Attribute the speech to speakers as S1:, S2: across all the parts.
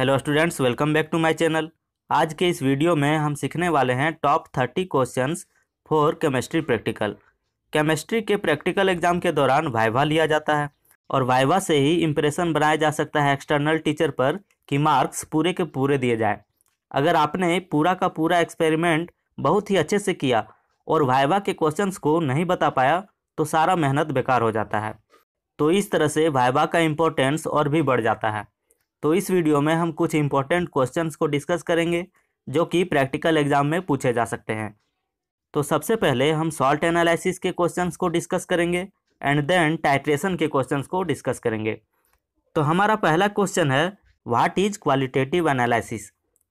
S1: Hello students welcome back to my channel आज के इस वीडियो में हम सीखने वाले हैं top thirty questions for chemistry practical chemistry के प्रैक्टिकल एग्जाम के दौरान वाइवा लिया जाता है और वाइवा से ही इम्प्रेशन बनाया जा सकता है एक्सटर्नल टीचर पर कि मार्क्स पूरे के पूरे दिए जाएँ अगर आपने पूरा का पूरा एक्सपेरिमेंट बहुत ही अच्छे से किया और वाइवा के क्वेश्चन को नहीं बता पाया तो सारा मेहनत बेकार हो जाता है तो इस तरह से वाइवा का इम्पोर्टेंस और भी बढ़ जाता है तो इस वीडियो में हम कुछ इंपॉर्टेंट क्वेश्चंस को डिस्कस करेंगे जो कि प्रैक्टिकल एग्जाम में पूछे जा सकते हैं तो सबसे पहले हम सॉल्ट एनालिसिस के क्वेश्चंस को डिस्कस करेंगे एंड देन टाइट्रेशन के क्वेश्चंस को डिस्कस करेंगे तो हमारा पहला क्वेश्चन है what is qualitative analysis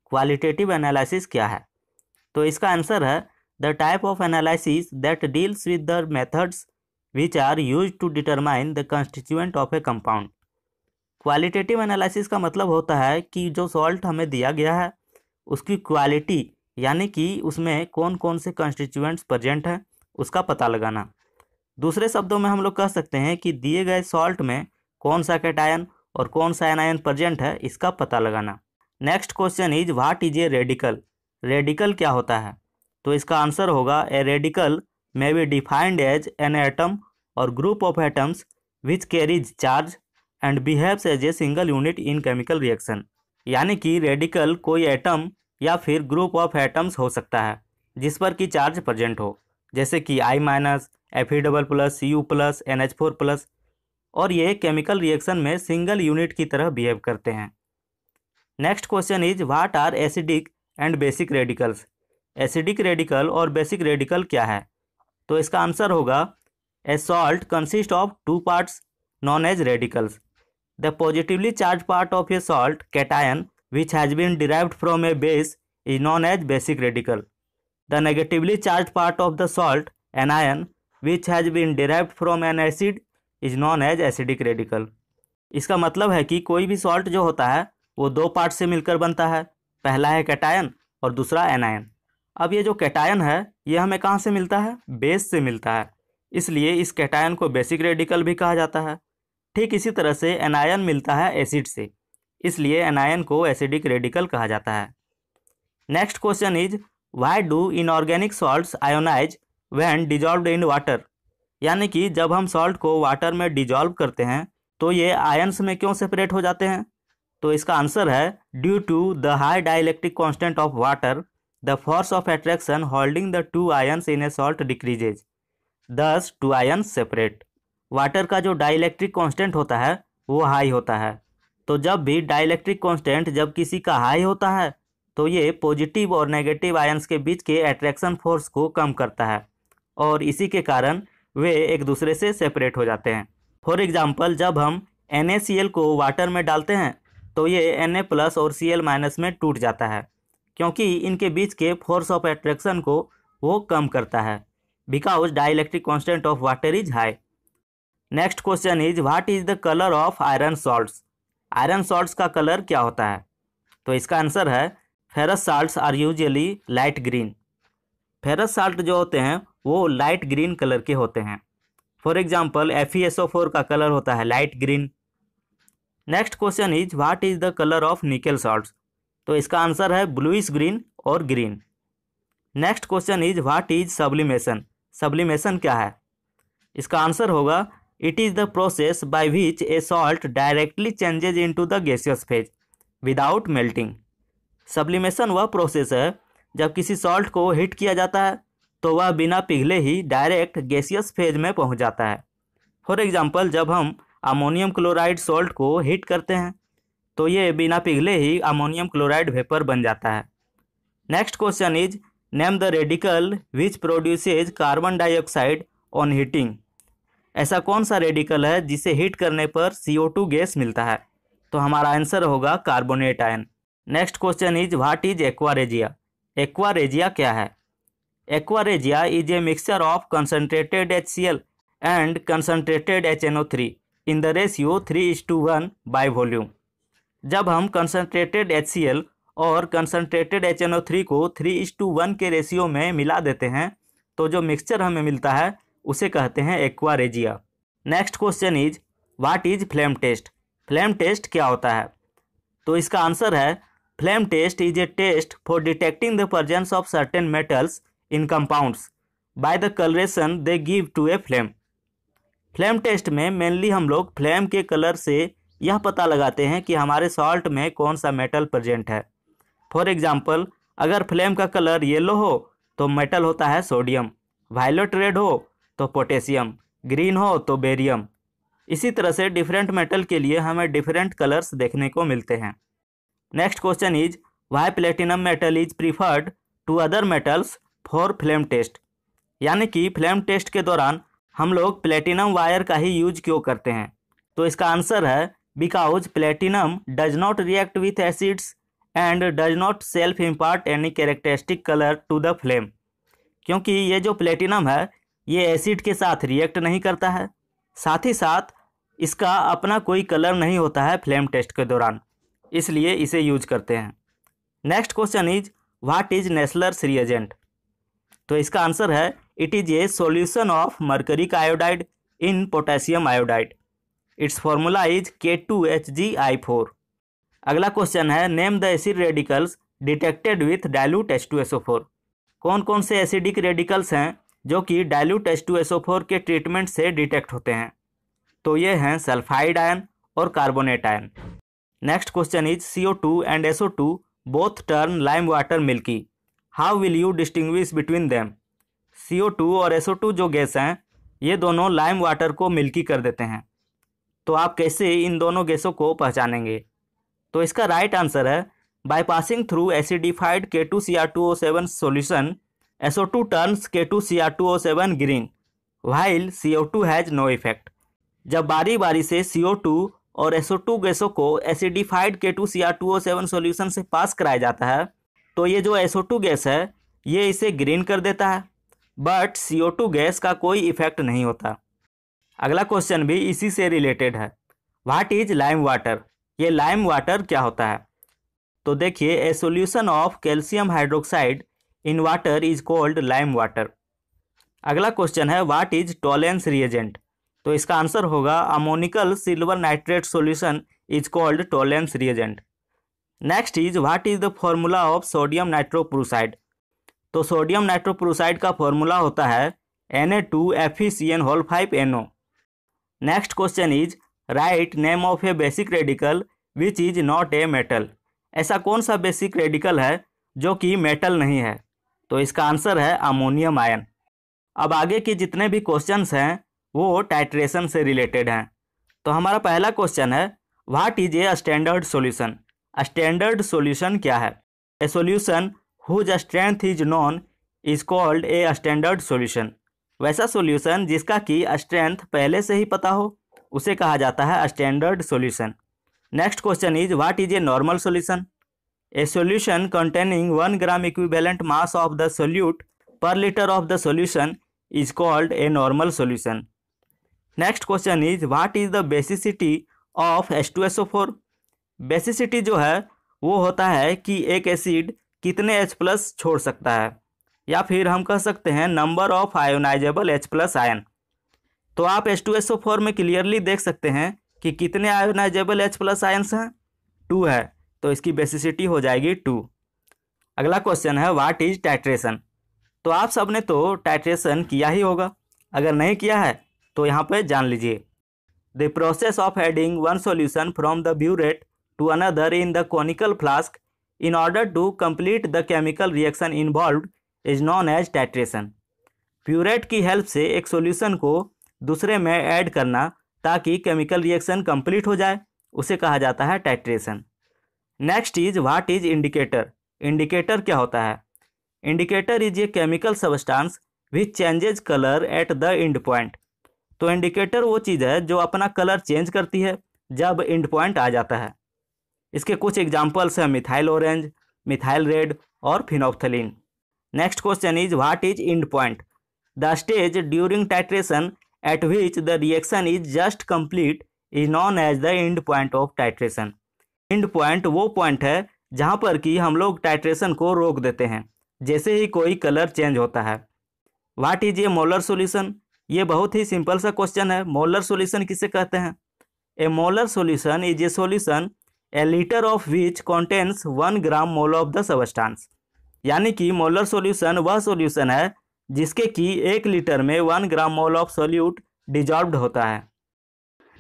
S1: qualitative analysis क्या है तो इसका आंसर है the type of analysis that deals with the methods which are use to determine the constituent of a compound qualitative analysis का मतलब होता है कि जो सॉल्ट हमें दिया गया है उसकी क्वालिटी यानी कि उसमें कौन कौन से कंस्टिट्यूएंट्स प्रजेंट हैं उसका पता लगाना दूसरे शब्दों में हम लोग कह सकते हैं कि दिए गए सॉल्ट में कौन सा कैटायन और कौन सा एनायन प्रजेंट है इसका पता लगाना next question is what is a radical radical क्या होता है तो इसका आंसर होगा a radical may be defined as an atom और group of atoms which carries charge and behaves as a single unit in chemical reaction यानी कि radical कोई एटम या फिर ग्रुप ऑफ एटम्स हो सकता है जिस पर कि चार्ज प्रजेंट हो जैसे कि I minus F E double plus U plus N H four plus और ये केमिकल रिएक्शन में सिंगल यूनिट की तरह बिहेव करते हैं next question is what are acidic and basic radicals acidic radical और बेसिक रेडिकल क्या है तो इसका आंसर होगा a salt consist of two parts known as radicals The positively charged part of a salt cation which has been derived from a base is known as basic radical. The negatively charged part of the salt anion which has been derived from an acid is known as acidic radical. इसका मतलब है कि कोई भी salt जो होता है वो दो पार्ट से मिलकर बनता है पहला है कैटायन और दूसरा एनायन अब ये जो कैटायन है ये हमें कहाँ से मिलता है बेस से मिलता है इसलिए इस कैटायन को बेसिक रेडिकल भी कहा जाता है ठीक इसी तरह से एनायन मिलता है एसिड से इसलिए एनायन को एसिडिक रेडिकल कहा जाता है next question is why do inorganic salt ionize when dissolve in water यानी कि जब हम सॉल्ट को वाटर में डिजॉल्व करते हैं तो ये आयन्स में क्यों सेपरेट हो जाते हैं तो इसका आंसर है due to the high dielectric constant of water the force of attraction holding the two ions in a salt decreases thus two ions separate water का जो डाइलेक्ट्रिक कांस्टेंट होता है वो हाई होता है तो जब भी डाइलेक्ट्रिक कांस्टेंट जब किसी का हाई होता है तो ये पॉजिटिव और नेगेटिव आयंस के बीच के एट्रैक्शन फोर्स को कम करता है और इसी के कारण वे एक दूसरे से सेपरेट हो जाते हैं फॉर एग्ज़ाम्पल जब हम एन को वाटर में डालते हैं तो ये एन प्लस और सी माइनस में टूट जाता है क्योंकि इनके बीच के फोर्स ऑफ एट्रैक्शन को वो कम करता है because dielectric constant of water is high next question is what is the colour of iron salts iron salts का कलर क्या होता है तो इसका आंसर है ferrous salt are usually light green ferrous salt जो होते हैं वो लाइट ग्रीन कलर के होते हैं फॉर एग्जाम्पल एफ का कलर होता है light green next question is what is the colour of nickel salt तो इसका आंसर है ब्लूइश ग्रीन और green next question is what is sublimation sublimation क्या है इसका आंसर होगा it is the process by which a salt directly changes into the gaseous phase without melting sublimation वह process है जब किसी सॉल्ट को हीट किया जाता है तो वह बिना पिघले ही डायरेक्ट गैसियस फेज में पहुंच जाता है फॉर एग्जांपल जब हम अमोनियम क्लोराइड सॉल्ट को हीट करते हैं तो ये बिना पिघले ही अमोनियम क्लोराइड वेपर बन जाता है next question is name the radical which produces carbon dioxide on heating ऐसा कौन सा रेडिकल है जिसे हीट करने पर CO2 गैस मिलता है तो हमारा आंसर होगा carbonate ion next question is what is aqua regia aqua regia क्या है aqua regia is a mixture of concentrated H C L and concentrated H N O three in the ratio three is to one by volume जब हम concentrated H C L और concentrated H N O three को three is to one के ratio में मिला देते हैं तो जो मिक्सचर हमें मिलता है उसे कहते हैं aqua regia next question is what is flame test flame test क्या होता है तो इसका आंसर है flame test is a test for detecting the presence of certain metals in compounds by the colouration they give to a flame flame test में mainly हम लोग flame के कलर से यह पता लगाते हैं कि हमारे सॉल्ट में कौन सा मेटल प्रजेंट है फॉर एग्जाम्पल अगर फ्लेम का कलर येलो हो तो मेटल होता है सोडियम वायलेट रेड हो तो पोटेशियम ग्रीन हो तो बेरियम इसी तरह से डिफरेंट मेटल के लिए हमें डिफरेंट कलर्स देखने को मिलते हैं next question is why platinum metal is preferred to other metals for flame test यानी कि फ्लेम टेस्ट के दौरान हम लोग प्लेटिनम वायर का ही यूज क्यों करते हैं तो इसका आंसर है because platinum does not react with acids and does not self impart any characteristic colour to the flame क्योंकि ये जो प्लेटिनम है ये एसिड के साथ रिएक्ट नहीं करता है साथ ही साथ इसका अपना कोई कलर नहीं होता है फ्लेम टेस्ट के दौरान इसलिए इसे यूज करते हैं next question is what is Nessler's reagent तो इसका आंसर है it is a solution of mercuric iodide in potassium iodide its formula is K two H G I four अगला क्वेश्चन है name the acid radicals detected with dilute H two S O four कौन कौन से acidic radicals हैं जो कि SO H2SO4 के treatment से डिटेक्ट होते हैं तो ये हैं सल्फाइड आयन और carbonate ion next question is CO2 and SO2 lime water lime how will you distinguish between them C O CO2 और SO2 जो गैस हैं ये दोनों लाइम वाटर को मिल्की कर देते हैं तो आप कैसे इन दोनों गैसों को पहचानेंगे तो इसका राइट right आंसर है by passing through acidified K two C R two O seven solution SO2 turns K2Cr2O7 green, while CO2 has no effect. जब बारी बारी से CO2 और SO2 गैसों को एसिडिफाइड K2Cr2O7 सॉल्यूशन से पास कराया जाता है तो ये जो SO2 गैस है ये इसे ग्रीन कर देता है बट CO2 गैस का कोई इफेक्ट नहीं होता अगला क्वेश्चन भी इसी से रिलेटेड है वाट इज लाइम वाटर ये लाइम वाटर क्या होता है तो देखिए a solution of calcium hydroxide in water is called lime water अगला क्वेश्चन है वाट इज टॉलेंस रिएजेंट तो इसका आंसर होगा ammoniacal silver nitrate solution is called Tollens reagent next is what is the formula of sodium nitroprusside तो sodium nitroprusside का formula होता है N A two F E C N whole five N O next question is write name of a basic radical which is not a metal ऐसा कौन सा basic radical है जो कि मेटल नहीं है तो इसका आंसर है अमोनियम आयन अब आगे के जितने भी क्वेश्चन हैं वो टाइट्रेशन से रिलेटेड हैं तो हमारा पहला क्वेश्चन है what is a standard solution standard solution क्या है a solution whose strength is known is called a standard solution वैसा सॉल्यूशन जिसका कि स्ट्रेंथ पहले से ही पता हो उसे कहा जाता है standard solution next question is what is a normal solution a solution containing one gram equivalent mass of the solute per litre of the solution is called a normal solution next question is what is the basicity of S two S O four basicity जो है वो होता है कि एक acid कितने H plus छोड़ सकता है या फिर हम कह सकते हैं number of ionizable H plus ion तो आप S two S O four में क्लियरली देख सकते हैं कि कितने आयोनाइजेबल एच प्लस आयन्स हैं टू है तो इसकी बेसिसिटी हो जाएगी टू अगला क्वेश्चन है वाट इज टाइट्रेशन तो आप सब ने तो टाइट्रेशन किया ही होगा अगर नहीं किया है तो यहाँ पे जान लीजिए the process of adding one solution from the burette to another in the conical flask in order to complete the chemical reaction involve is known as titration burette की हेल्प से एक सोल्यूशन को दूसरे में ऐड करना ताकि chemical reaction complete हो जाए उसे कहा जाता है titration next is what is indicator indicator क्या होता है indicator is a chemical substance which changes colour at the end point तो इंडिकेटर वो चीज़ है जो अपना कलर चेंज करती है जब इंड पॉइंट आ जाता है इसके कुछ एग्जाम्पल्स हैं मिथाइल ऑरेंज मिथाइल रेड और phenolphthalein next question is what is end point the stage during titration at which the reaction is just complete is known as the end point of titration end point वो पॉइंट है जहाँ पर कि हम लोग titration को रोक देते हैं जैसे ही कोई कलर चेंज होता है what is a molar solution ये बहुत ही सिंपल सा क्वेश्चन है मोलर सोल्यूशन किसे कहते हैं a molar solution is a solution a litre of which contains one gram mole of the substance यानी कि मोलर सोल्यूशन वह सोल्यूशन है जिसके कि एक लीटर में one gram mole of solute dissolved होता है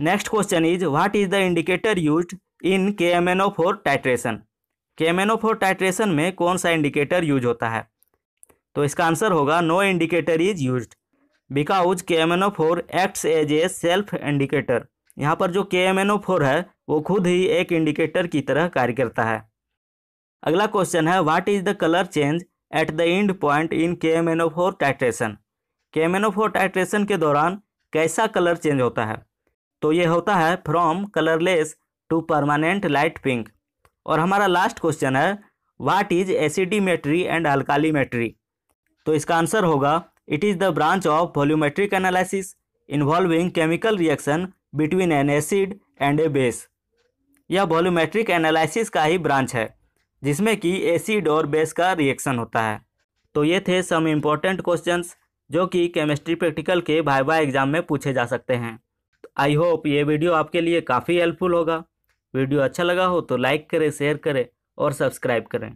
S1: next question is what is the indicator used in K M N O four titration K M N O four titration में कौन सा इंडिकेटर यूज होता है तो इसका आंसर होगा no indicator is use because K M N O four acts as a self indicator यहाँ पर जो के एम एन ओ फोर है वो खुद ही एक इंडिकेटर की तरह कार्य करता है अगला क्वेश्चन है what is the colour change at the end point in K M N O four titration K M N O four titration के दौरान कैसा कलर चेंज होता है तो ये होता है from colourless to permanent light pink और हमारा लास्ट क्वेश्चन है वाट इज एसिडीमेट्री एंड अल्कालीमेट्री तो इसका आंसर होगा it is the branch of volumetric analysis involving chemical reaction between an acid and a base यह वॉल्यूमेट्रिक एनालिसिस का ही ब्रांच है जिसमें कि एसिड और बेस का रिएक्शन होता है तो ये थे सम इम्पॉर्टेंट क्वेश्चन जो कि केमिस्ट्री प्रैक्टिकल के भाई एग्जाम में पूछे जा सकते हैं आई होप ये वीडियो आपके लिए काफ़ी हेल्पफुल होगा वीडियो अच्छा लगा हो तो लाइक करें शेयर करें और सब्सक्राइब करें